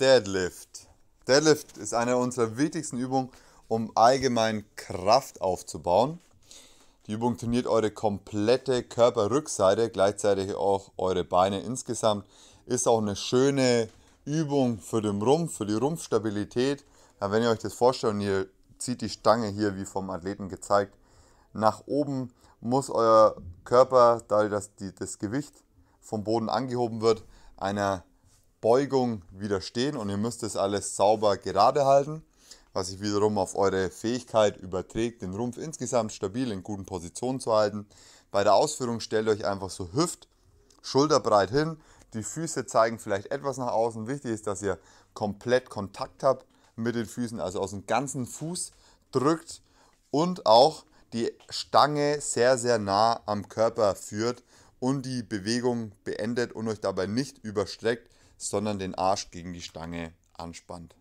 Deadlift. Deadlift ist eine unserer wichtigsten Übungen, um allgemein Kraft aufzubauen. Die Übung trainiert eure komplette Körperrückseite, gleichzeitig auch eure Beine insgesamt. Ist auch eine schöne Übung für den Rumpf, für die Rumpfstabilität. Ja, wenn ihr euch das vorstellt und ihr zieht die Stange hier, wie vom Athleten gezeigt, nach oben, muss euer Körper, da dass das Gewicht vom Boden angehoben wird, einer Beugung widerstehen und ihr müsst das alles sauber gerade halten, was sich wiederum auf eure Fähigkeit überträgt, den Rumpf insgesamt stabil in guten Positionen zu halten. Bei der Ausführung stellt euch einfach so Hüft, Schulterbreit hin, die Füße zeigen vielleicht etwas nach außen. Wichtig ist, dass ihr komplett Kontakt habt mit den Füßen, also aus dem ganzen Fuß drückt und auch die Stange sehr, sehr nah am Körper führt und die Bewegung beendet und euch dabei nicht überstreckt, sondern den Arsch gegen die Stange anspannt.